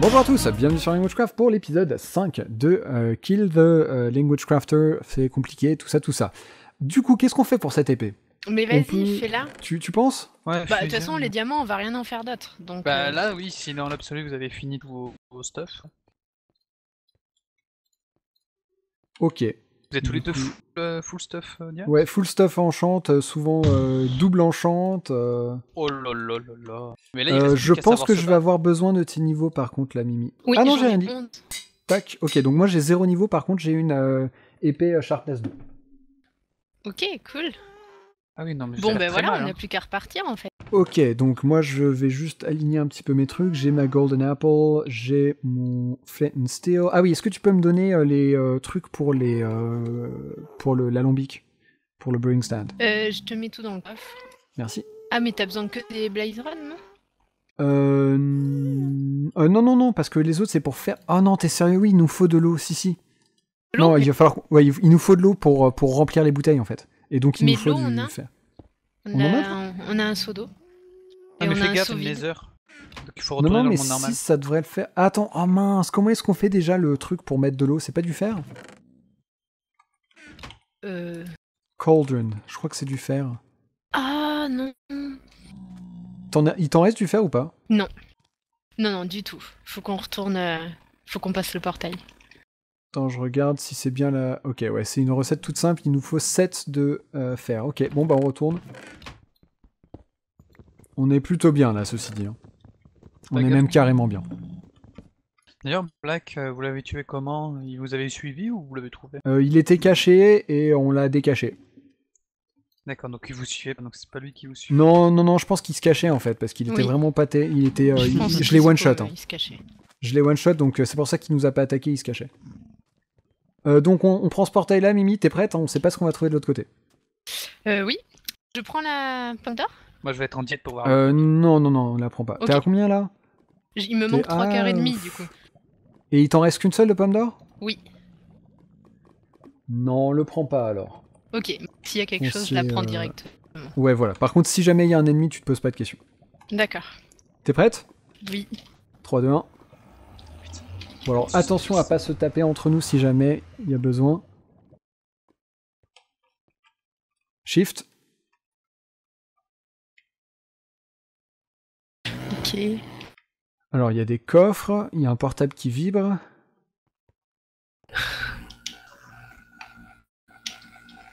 Bonjour à tous, bienvenue sur LanguageCraft pour l'épisode 5 de euh, Kill the euh, Language Crafter, c'est compliqué, tout ça, tout ça. Du coup, qu'est-ce qu'on fait pour cette épée Mais vas-y, fais-la. Tu, penses Ouais. Bah, de toute façon, les diamants, on va rien en faire d'autre. Donc, bah euh. là, oui, si dans l'absolu, vous avez fini vos, vos stuff. Ok, vous êtes tous les deux euh, full, stuff euh, Ouais, full stuff enchante, euh, souvent double enchante. Oh là là là là. Mais je pense que je vais avoir besoin de tes niveaux par contre, la Mimi. ah non, j'ai rien dit. Tac, ok, donc moi j'ai zéro niveau, par contre j'ai une épée Sharpness 2. Ok, cool. Ah oui, non, mais bon, ben voilà, on hein. n'a plus qu'à repartir en fait. Ok, donc moi je vais juste aligner un petit peu mes trucs. J'ai ma Golden Apple, j'ai mon Flint and Steel. Ah oui, est-ce que tu peux me donner euh, les euh, trucs pour les euh, pour le l'alambic, pour le brewing stand Je te mets tout dans le coffre. Merci. Ah mais t'as besoin que des Blaze Run, non euh... non non non parce que les autres c'est pour faire. Ah oh, non t'es sérieux oui il nous faut de l'eau si si. Non il va falloir ouais, il nous faut de l'eau pour pour remplir les bouteilles en fait. Et donc, il nous faut du... on a... On, a... un seau d'eau. Ah, mais on fais a gaffe, heures. il faut retourner non, mais si, ça devrait le faire. attends, oh mince, comment est-ce qu'on fait déjà le truc pour mettre de l'eau C'est pas du fer euh. Cauldron, je crois que c'est du fer. Ah non Il t'en reste du fer ou pas Non. Non, non, du tout. Faut qu'on retourne. Euh, faut qu'on passe le portail. Attends, je regarde si c'est bien la... Ok, ouais, c'est une recette toute simple. Il nous faut 7 de euh, fer. Ok, bon, bah on retourne. On est plutôt bien, là, ceci dit. Hein. On est même carrément bien. D'ailleurs, Black, euh, vous l'avez tué comment Il vous avait suivi ou vous l'avez trouvé euh, Il était caché et on l'a décaché. D'accord, donc il vous suivait, donc c'est pas lui qui vous suivait. Non, non, non, je pense qu'il se cachait en fait, parce qu'il était vraiment pâté. Il était, je, l'ai one shot. Hein. Il se cachait. Je l'ai one shot, donc c'est pour ça qu'il nous a pas attaqué, il se cachait. Euh, donc on, prend ce portail-là, Mimi, t'es prête On sait pas ce qu'on va trouver de l'autre côté. Euh, oui. Je prends la pomme d'or Moi je vais être en diète pour voir. Euh, non, non, non, on la prend pas. T'es à combien là Il me manque 3 quarts et demi du coup. Et il t'en reste qu'une seule de pomme d'or Oui. Non, on le prend pas alors. Ok, s'il y a quelque chose, je la euh, prends direct. Ouais, voilà. Par contre, si jamais il y a un ennemi, tu te poses pas de questions. D'accord. T'es prête Oui. 3, 2, 1. Bon alors attention à pas se taper entre nous si jamais il y a besoin. Shift. Ok. Alors il y a des coffres, il y a un portable qui vibre.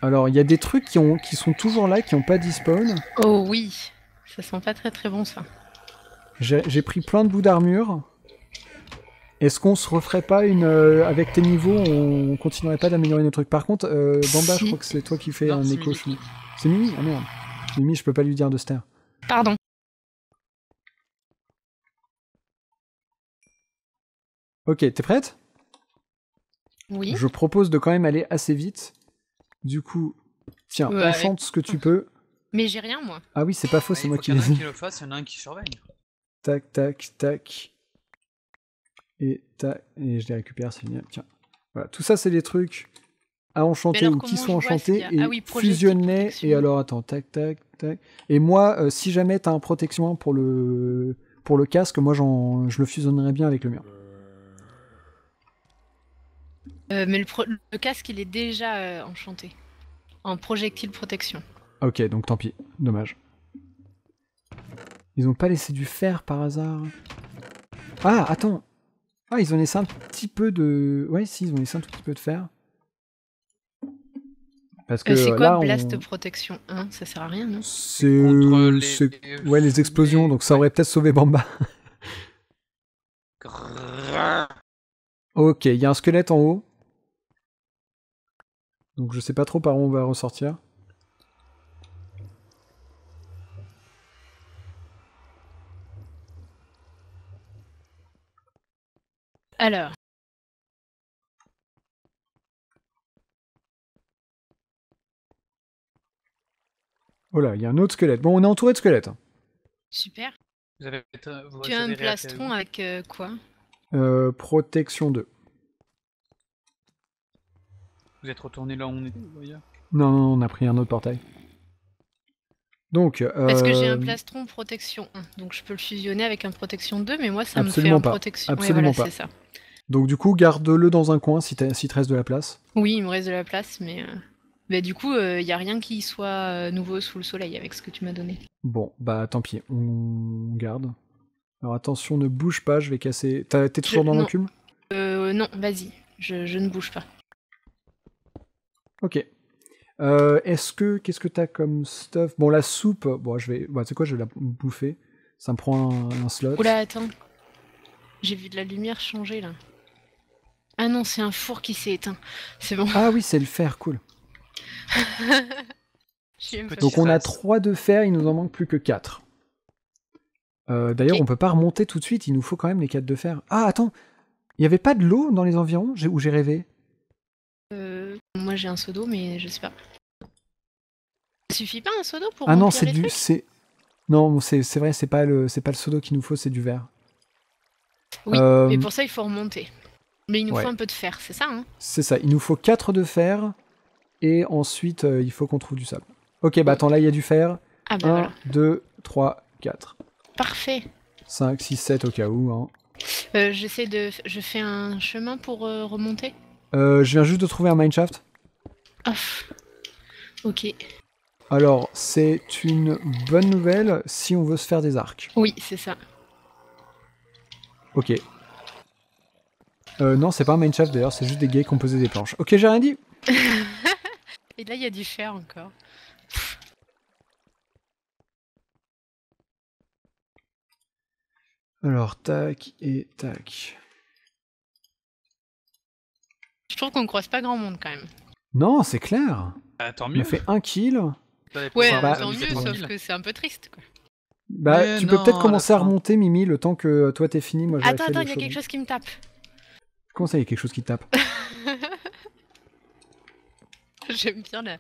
Alors il y a des trucs qui, ont, qui sont toujours là, qui n'ont pas dispawn. Oh oui, ça sent pas très très bon ça. J'ai pris plein de bouts d'armure. Est-ce qu'on se referait pas une euh, avec tes niveaux On continuerait pas d'améliorer nos trucs. Par contre, euh, Bamba, je crois que c'est toi qui fais un écho. C'est Mimi Ah merde. Mimi, je peux pas lui dire de ster. Pardon. Ok, t'es prête Oui. Je propose de quand même aller assez vite. Du coup, tiens, ouais, enchante ce que tu peux. Mais j'ai rien moi. Ah oui, c'est pas faux, c'est moi qui l'ai Il y a un qui le fasse, il y en a un qui surveille. Tac, tac, tac et, je les récupère, c'est génial. Tiens, voilà. Tout ça, c'est des trucs à enchanter ou qui sont enchantés et ah Et alors, attends, tac, tac, tac. Et moi, euh, si jamais t'as un protection pour le, pour le casque, moi, je le fusionnerai bien avec le mien. Euh, mais le, casque, il est déjà euh, enchanté. En projectile protection. Ok, donc tant pis. Dommage. Ils ont pas laissé du fer par hasard. Ah, attends. Ah, ils ont laissé un petit peu de. Ouais, si, ils ont laissé un tout petit peu de fer. Parce euh, que. c'est quoi Blast Protection 1 Ça sert à rien, non C'est. Euh, ouais, les explosions, donc ça aurait peut-être sauvé Bamba. ok, il y a un squelette en haut. Donc je sais pas trop par où on va ressortir. Alors. Oh là, il y a un autre squelette. Bon, on est entouré de squelettes. Hein. Super. Vous avez, euh, tu as un plastron avec euh, quoi euh, Protection 2. Vous êtes retourné là où on était Non, non, on a pris un autre portail. Donc, euh... Parce que j'ai un euh, plastron protection 1, donc je peux le fusionner avec un protection 2, mais moi ça me fait pas. protection. Absolument pas. Donc du coup, garde-le dans un coin si, si te reste de la place. Oui, il me reste de la place, mais euh, bah, du coup, il euh, y n'y a rien qui soit nouveau sous le soleil avec ce que tu m'as donné. Bon, bah tant pis, on garde. Alors attention, ne bouge pas, je vais casser. T'es toujours dans l'enclume Non, non vas-y, je ne bouge pas. Ok, euh, Est-ce que qu'est-ce que t'as comme stuff Bon, la soupe. Bon, je vais. c'est bah, quoi, je vais la bouffer. Ça me prend un, slot. Oula, attends. J'ai vu de la lumière changer là. Ah non, c'est un four qui s'est éteint. C'est bon. Ah oui, c'est le fer, cool. Donc on a 3 de fer, il nous en manque plus que 4. Euh, d'ailleurs, on peut pas remonter tout de suite, il nous faut quand même les 4 de fer. Ah, attends, il n'y avait pas de l'eau dans les environs où j'ai rêvé euh... Moi j'ai un pseudo mais je sais pas. Ça suffit pas un seau pour pour. Ah non, c'est du. C'est... Non, c'est, vrai, c'est pas le, c'est pas le seau qu'il nous faut, c'est du verre. Oui, mais euh, pour ça il faut remonter. Mais il nous faut un peu de fer, c'est ça hein C'est ça, il nous faut 4 de fer, et ensuite euh, il faut qu'on trouve du sable. Ok, bah attends, là il y a du fer. Ah bah 1, voilà. 2, 3, 4. Parfait. 5, 6, 7 au cas où. Hein. Euh, j'essaie de. Je fais un chemin pour euh, remonter euh, je viens juste de trouver un mineshaft. shaft. Ok. Alors, c'est une bonne nouvelle si on veut se faire des arcs. Oui, c'est ça. Ok. Euh, non, c'est pas un mineshaft d'ailleurs, c'est juste des gays composés des planches. Ok, j'ai rien dit. Et là, il y a du fer encore. Alors, tac et tac. Je trouve qu'on croise pas grand monde quand même. Non, c'est clair. Bah, tant mieux. On a fait un kill. Ouais, tant mieux, sauf que c'est un peu triste. Quoi. Bah, tu peux peut-être commencer à remonter, Mimi, le temps que toi t'es fini. Moi, attends, attends, il y a quelque chose qui me tape. Comment ça, il y a quelque chose qui tape J'aime bien la...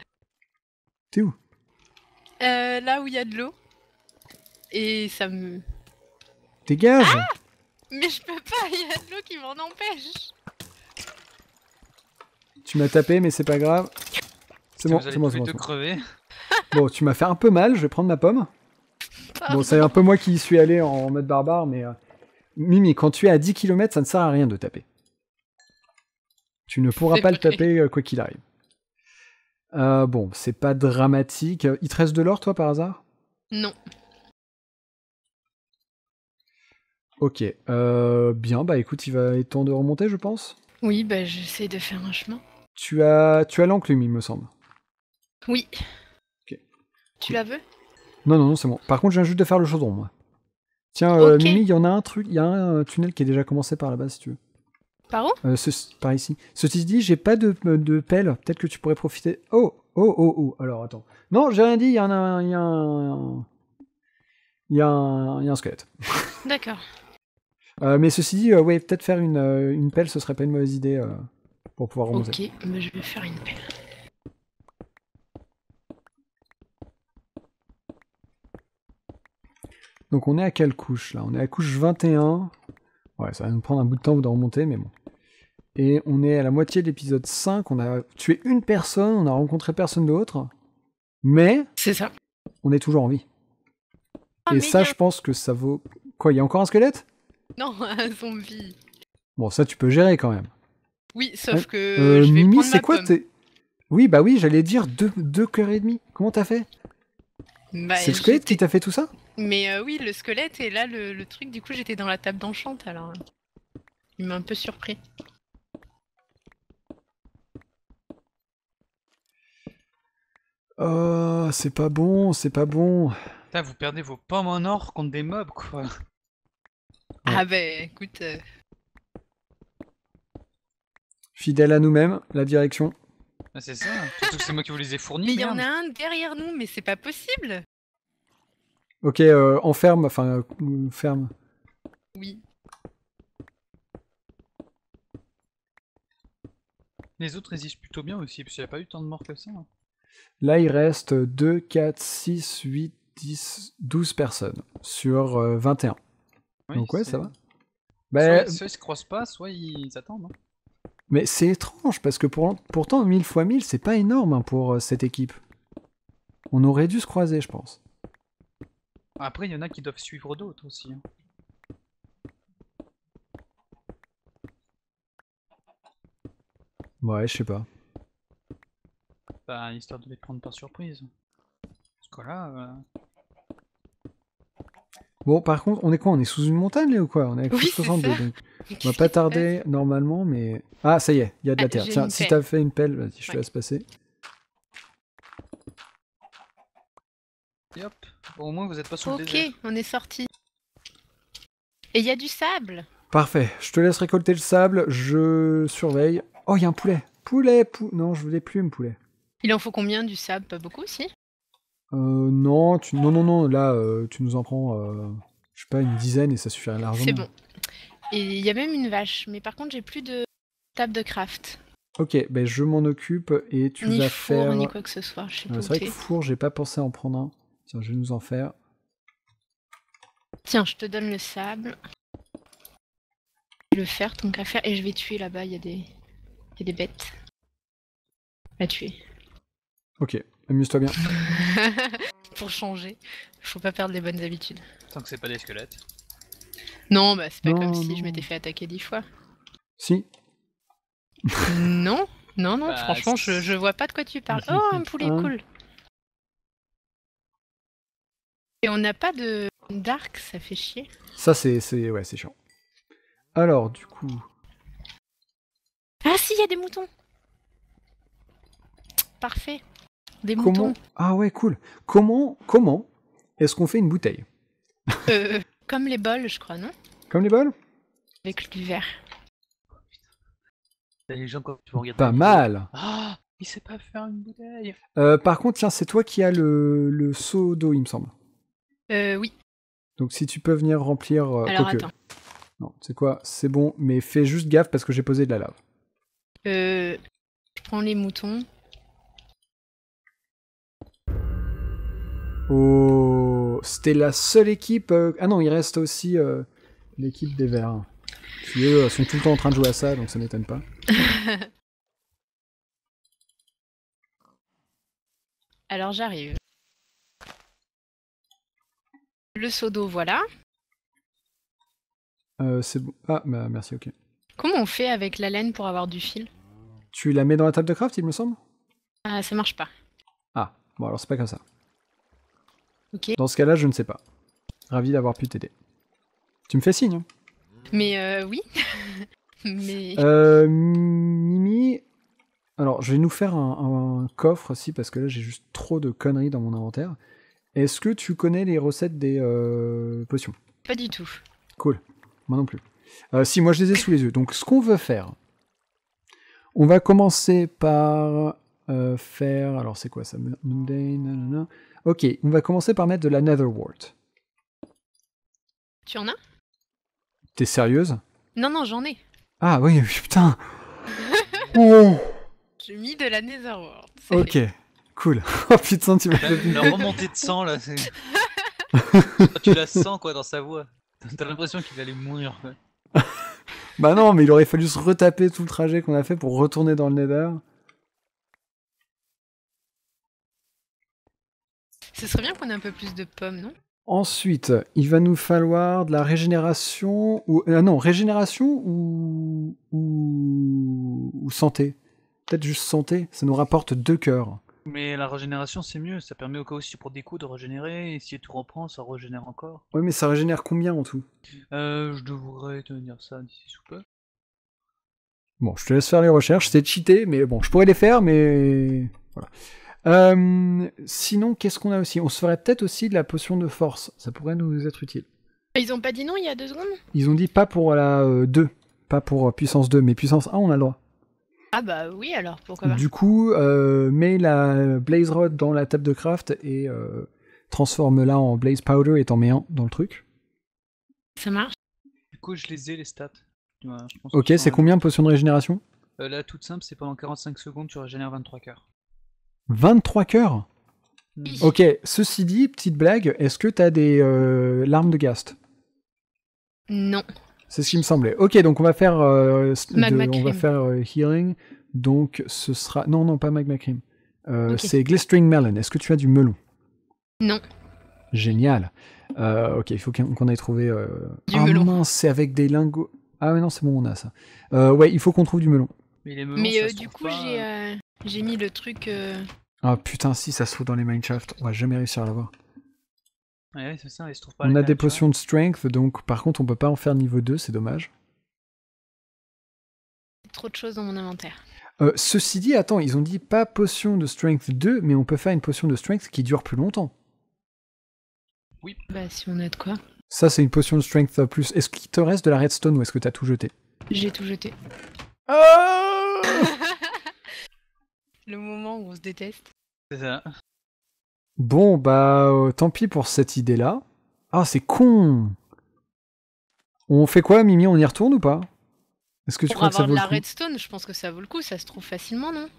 T'es où euh, Là où il y a de l'eau. Et ça me. Dégage ah Mais je peux pas, il y a de l'eau qui m'en empêche tu m'as tapé, mais c'est pas grave. C'est bon, c'est bon, c'est bon. crever. Bon, tu m'as fait un peu mal, je vais prendre ma pomme. Bon, c'est un peu moi qui y suis allé en mode barbare, mais... Euh, Mimi, quand tu es à 10 km, ça ne sert à rien de taper. Tu ne pourras pas le taper euh, quoi qu'il arrive. Euh, bon, c'est pas dramatique. Il te reste de l'or, toi, par hasard Non. Ok. bien, bah écoute, il va être temps de remonter, je pense. Oui, bah j'essaie de faire un chemin. Tu as, tu as l'enclume, il me semble. Oui. Tu la veux Non, non, non, c'est bon. Par contre, je viens juste de faire le chaudron, moi. Tiens, euh, Mimi, il y en a un truc, il y a un euh, tunnel qui est déjà commencé par là-bas, si tu veux. Par où euh, Par ici. Ceci dit, j'ai pas de, de pelle. Peut-être que tu pourrais profiter. Oh, oh, oh, oh. Alors, attends. Non, j'ai rien dit. Il y en a, il un, il y a un, il y squelette. D'accord. mais ceci dit, ouais, peut-être faire une, une, pelle, ce serait pas une mauvaise idée pour pouvoir remonter. Ok, mais je vais faire une pelle. Donc on est à quelle couche là On est à couche 21. Ouais, ça va nous prendre un bout de temps de remonter, mais bon. Et on est à la moitié de l'épisode 5. On a tué une personne, on a rencontré personne d'autre. Mais. C'est ça. On est toujours en vie. Et ça, je pense que ça vaut. Quoi, il y a encore un squelette Non, un zombie. Bon, ça, tu peux gérer quand même. Oui, sauf que. Euh, je vais c'est quoi Oui, bah oui, j'allais dire deux, deux et demi. Comment t'as fait bah, C'est le squelette qui t'a fait tout ça Mais euh, oui, le squelette et là, le, truc, du coup, j'étais dans la table d'enchante alors. Euh, il m'a un peu surpris. Oh, c'est pas bon, c'est pas bon. Putain, vous perdez vos pommes en or contre des mobs, quoi. Ah bah écoute, fidèle à nous-mêmes, la direction. Ah, c'est ça, que c'est moi qui vous les ai fournis. Mais il y en a un derrière nous, mais c'est pas possible. Ok, on euh, en ferme, enfin, euh, ferme. Oui. Les autres résistent plutôt bien aussi, parce qu'il n'y a pas eu tant de morts que ça. Hein. Là, il reste 2, 4, 6, 8, 10, 12 personnes sur 21. Euh, Donc ouais, ça va. soit, ben, ils ils se croisent pas, soit ils attendent. Hein. Mais c'est étrange, parce que pour, pourtant, 1000 fois 1000, c'est pas énorme hein, pour euh, cette équipe. On aurait dû se croiser, je pense. Après, il y en a qui doivent suivre d'autres aussi. Hein. Ouais, je sais pas. Bah, histoire de les prendre par surprise. Parce que là, euh, Bon, par contre, on est quoi On est sous une montagne là ou quoi On est à oui, 62, donc on va pas tarder normalement, mais. Ah, ça y est, il y a de la ah, terre. Tiens, si t'as fait une pelle, vas-y, je te laisse passer. Yep. au moins, vous êtes pas sous le désert. Ok, on est sorti. Et il y a du sable Parfait, je te laisse récolter le sable, je surveille. Oh, il y a un poulet Poulet, pou... Non, je voulais plus un poulet. Il en faut combien du sable Pas beaucoup aussi euh, non, non, non, non, là, euh, tu nous en prends, euh, je sais pas, une dizaine et ça suffirait largement. C'est bon. Et il y a même une vache, mais par contre, j'ai plus de table de craft. Ok, ben je m'en occupe et tu ni vas four, faire. Ni quoi que ce soit, je sais pas. C'est vrai que four, j'ai pas pensé à en prendre un. Tiens, je vais nous en faire. Tiens, je te donne le sable. Le fer, ton qu'à faire, et je vais tuer là-bas, il y, a des... y a des bêtes. À tuer. Ok, Amuse-toi bien. Pour changer, faut pas perdre les bonnes habitudes. Tant que c'est pas des squelettes. Non, bah c'est pas comme si je m'étais fait attaquer dix fois. Si. non, non, non, bah, franchement, je, je, vois pas de quoi tu parles. Oh, un poulet cool. Et on n'a pas de dark, ça fait chier. Ça, c'est ouais, c'est chiant. Alors, du coup. Ah si, il y a des moutons. Parfait comment... Ah ouais, cool. Comment, comment est-ce qu'on fait une bouteille euh, euh, Comme les bols, je crois, non Comme les bols Avec du verre. Les gens, tu Pas mal Ah Il sait pas faire une bouteille euh, Par contre, tiens, c'est toi qui as le, le seau d'eau, il me semble. Euh, oui. Donc si tu peux venir remplir... Alors Non, c'est quoi C'est bon, mais fais juste gaffe parce que j'ai posé de la lave. Euh, je prends les moutons. Oh, c'était la seule équipe. Euh, ah non, il reste aussi euh, l'équipe des Verts, qui eux sont tout le temps en train de jouer à ça, donc ça m'étonne pas. Alors j'arrive. Le seau d'eau, voilà. Euh, c'est bon. Ah, bah, merci, ok. Comment on fait avec la laine pour avoir du fil Tu la mets dans la table de craft, il me semble Ah, ça marche pas. Ah, bon, alors c'est pas comme ça. Dans ce cas-là, je ne sais pas. Ravi d'avoir pu t'aider. Tu me fais signe. Hein. Mais euh, oui. Mais... Euh, Mimi, alors je vais nous faire un, coffre aussi parce que là j'ai juste trop de conneries dans mon inventaire. Est-ce que tu connais les recettes des euh, potions Pas du tout. Cool, moi non plus. si, moi je les ai sous les yeux. Donc ce qu'on veut faire, on va commencer par euh, faire. Alors, c'est quoi ça Mundane Ok, on va commencer par mettre de la Netherworld. Tu en as T'es sérieuse Non, non, j'en ai. Ah oui, putain oh. J'ai mis de la Netherworld. Ok, cool. oh putain, tu m'as fait. La, remontée de sang là, tu la sens quoi dans sa voix. T'as l'impression qu'il allait mourir. bah non, mais il aurait fallu se retaper tout le trajet qu'on a fait pour retourner dans le Nether. Ce serait bien qu'on ait un peu plus de pommes, non Ensuite, il va nous falloir de la régénération ou ah non régénération ou ou, santé. Peut-être juste santé. Ça nous rapporte deux cœurs. Mais la régénération c'est mieux. Ça permet au cas où si tu prends des coups de régénérer et si tu reprends ça régénère encore. Oui mais ça régénère combien en tout euh, Je devrais tenir ça d'ici sous peu. Bon, je te laisse faire les recherches. C'est cheaté mais bon, je pourrais les faire mais voilà. Euh, sinon, qu'est-ce qu'on a aussi On se ferait peut-être aussi de la potion de force. Ça pourrait nous être utile. Euh, ils ont pas dit non il y a deux secondes Ils ont dit pas pour la 2, euh, pas pour puissance 2, mais puissance 1, on a le droit. Ah bah oui, alors pourquoi pas Du coup, euh, mets la Blaze Rod dans la table de craft et transforme-la en Blaze Powder et t'en mets un dans le truc. Ça marche. Du coup, je les ai, les stats. ok, c'est combien de potion de régénération Là, toute simple, c'est pendant 45 secondes, tu régénères 23 cœurs. 23 cœurs Ok, ceci dit, petite blague, est-ce que t'as des euh, larmes de gast Non. C'est ce qui me semblait. Ok, donc on va faire, euh, on va faire euh, hearing. Donc ce sera. Non, non, pas Magma Cream. Euh, c'est Glistering Melon. Est-ce que tu as du melon Non. Génial. ok, il faut qu'on aille trouver. Du ah mince, c'est avec des lingots. Ah mais non, c'est bon, on a ça. ouais, il faut qu'on trouve du melon. Mais, du coup, j'ai. J'ai mis le truc. Euh, ah putain, si ça se trouve dans les mineshafts. on va jamais réussir à l'avoir. Ouais, c'est ça, trouve pas. On a des potions de strength, donc par contre on peut pas en faire niveau 2, c'est dommage. Trop de choses dans mon inventaire. Euh, ceci dit, attends, ils ont dit pas potion de strength 2, mais on peut faire une potion de strength qui dure plus longtemps. Oui. Bah, si on a de quoi. Ça, c'est une potion de strength plus. Est-ce qu'il te reste de la redstone ou est-ce que t'as tout jeté J'ai tout jeté. Ah le moment où on se déteste. C'est ça. Bon, bah, euh, tant pis pour cette idée-là. Ah, c'est con On fait quoi, Mimi On y retourne ou pas Est-ce que tu crois que ça vaut de la redstone, je pense que ça vaut le coup, ça se trouve facilement, non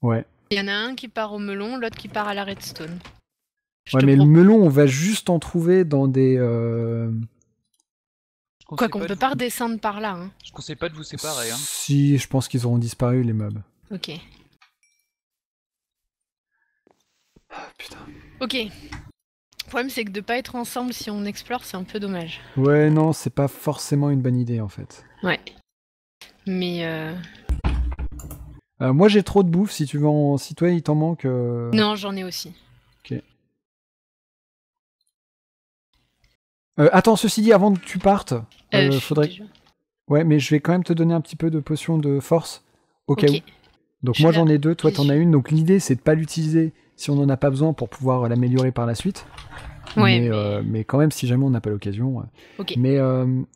Ouais. Il y en a un qui part au melon, l'autre qui part à la redstone. ouais, mais le melon, on va juste en trouver dans des. Euh, quoi qu'on peut pas redescendre par là, hein. Je conseille pas de vous séparer. Hein. Si, je pense qu'ils auront disparu, les meubles. Ok. Ah, putain. Ok. Le problème, c'est que de pas être ensemble si on explore, c'est un peu dommage. Ouais, non, c'est pas forcément une bonne idée en fait. Ouais. Mais. Euh... euh moi, j'ai trop de bouffe. Si tu veux, en... si toi, il t'en manque. Euh. Non, j'en ai aussi. Euh, attends, ceci dit, avant que tu partes, Euh, euh faudrait. Ouais, mais je vais quand même te donner un petit peu de potion de force au cas où. Ok. Donc moi j'en ai deux, toi t'en as une. Donc l'idée c'est de pas l'utiliser si on n'en a pas besoin pour pouvoir euh, l'améliorer par la suite. Euh, mais, quand même, si jamais on n'a pas l'occasion. Euh. Mais,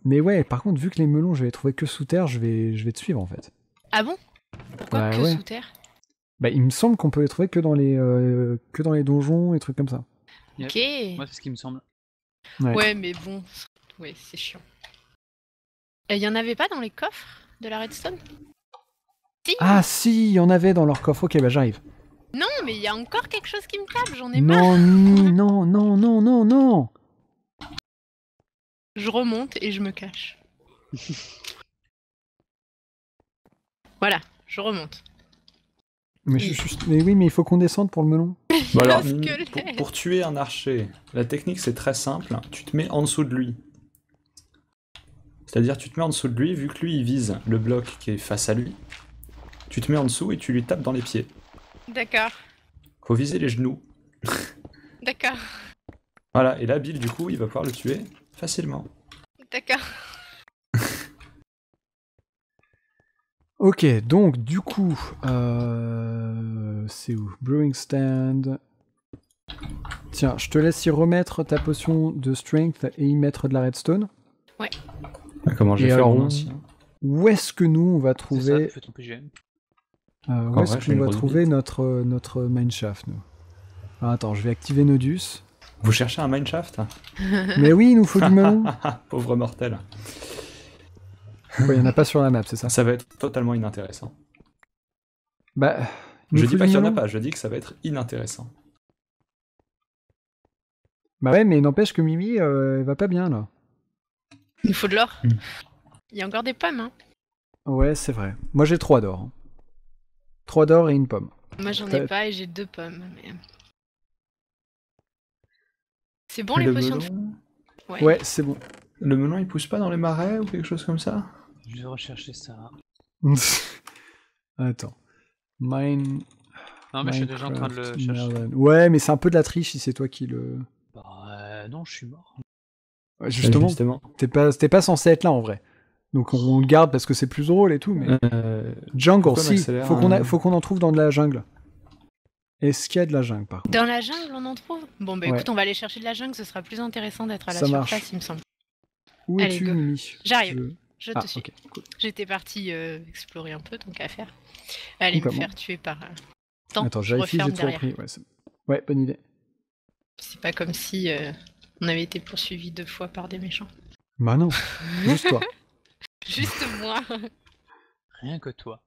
mais ouais, par contre, vu que les melons, je vais les trouver que sous terre, je vais, je vais te suivre en fait. Ah bon Pourquoi bah que sous terre bah, Il me semble qu'on peut les trouver que dans les, que dans les donjons et trucs comme ça. Ok. Moi, c'est ce qui me semble. Ouais, mais bon, ouais, c'est chiant. Il y en avait pas dans les coffres de la Redstone Ah si, il y en avait dans leur coffre. Ok, bah j'arrive. Non, mais il y a encore quelque chose qui me tape, j'en ai marre. Non, non, non, non, non, non. Je remonte et je me cache. voilà, je remonte. Mais, je, mais oui, mais il faut qu'on descende pour le melon. Bah alors, pour, pour, tuer un archer, la technique c'est très simple. Tu te mets en dessous de lui. C'est-à-dire, tu te mets en dessous de lui, vu que lui il vise le bloc qui est face à lui. Tu te mets en dessous et tu lui tapes dans les pieds. D'accord. Faut viser les genoux. D'accord. Voilà, et là, Bill, du coup, il va pouvoir le tuer facilement. D'accord. ok, donc, du coup, euh, c'est où Brewing Stand. Tiens, je te laisse y remettre ta potion de strength et y mettre de la redstone. Ouais. Bah, comment j'ai fait hein Où est-ce que nous, on va trouver... Euh, où est-ce qu'on va trouver euh, notre, mineshaft nous ah, Attends, je vais activer Nodus. Vous cherchez un mineshaft Mais oui, il nous faut du ah, Pauvre mortel. Il n'y en a pas sur la map, c'est ça Ça va être totalement inintéressant. Bah, je dis pas qu'il n'y en a pas, je dis que ça va être inintéressant. Bah ouais, mais n'empêche que Mimi, euh, elle va pas bien là. Il faut de l'or. Hmm. Il y a encore des pommes. Hein. Ouais, c'est vrai. Moi j'ai trois d'or. Hein. 3 d'or et une pomme. Moi j'en ai pas et j'ai deux pommes. C'est bon les potions de Ouais, ouais c'est bon. Le melon il pousse pas dans les marais ou quelque chose comme ça Je vais rechercher ça. Attends. Mine. Non, mais je suis déjà en train de le chercher. Ouais, mais c'est un peu de la triche si c'est toi qui le. Bah, non, je suis mort. Ouais, justement, t'es pas, pas censé être là en vrai. Donc on, le garde parce que c'est plus drôle et tout, mais euh, jungle aussi. Faut qu'on, euh, faut qu'on en trouve dans de la jungle. Est-ce qu'il y a de la jungle par contre Dans la jungle, on en trouve Bon, bah écoute, on va aller chercher de la jungle, ce sera plus intéressant d'être à la surface, il me semble. Où es-tu, J'arrive. Je, te ah, suis. J'étais partie euh, explorer un peu, donc à faire. Allez me faire tuer par. Attends, je j'ai Ouais, bonne idée. C'est pas comme si on avait été poursuivi deux fois par des méchants. Bah non, juste toi. Juste moi. Rien que toi.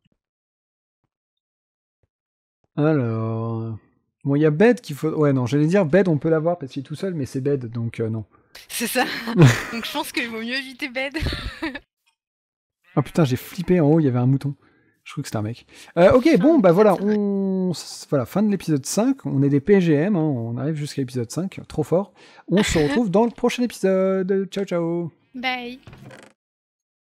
Alors. Bon, il y a Bed qu'il faut. Ouais, non, j'allais dire Bed, on peut l'avoir parce qu'il est tout seul, mais c'est Bed, donc euh, non. C'est ça. donc je pense qu'il vaut mieux éviter Bed. ah putain, j'ai flippé en haut, il y avait un mouton. Je crois que c'était un mec. Euh, ok, bon, bah voilà, on... voilà, fin de l'épisode 5. On est des PGM, hein, on arrive jusqu'à l'épisode 5, trop fort. On se retrouve dans le prochain épisode. Ciao, ciao. Bye.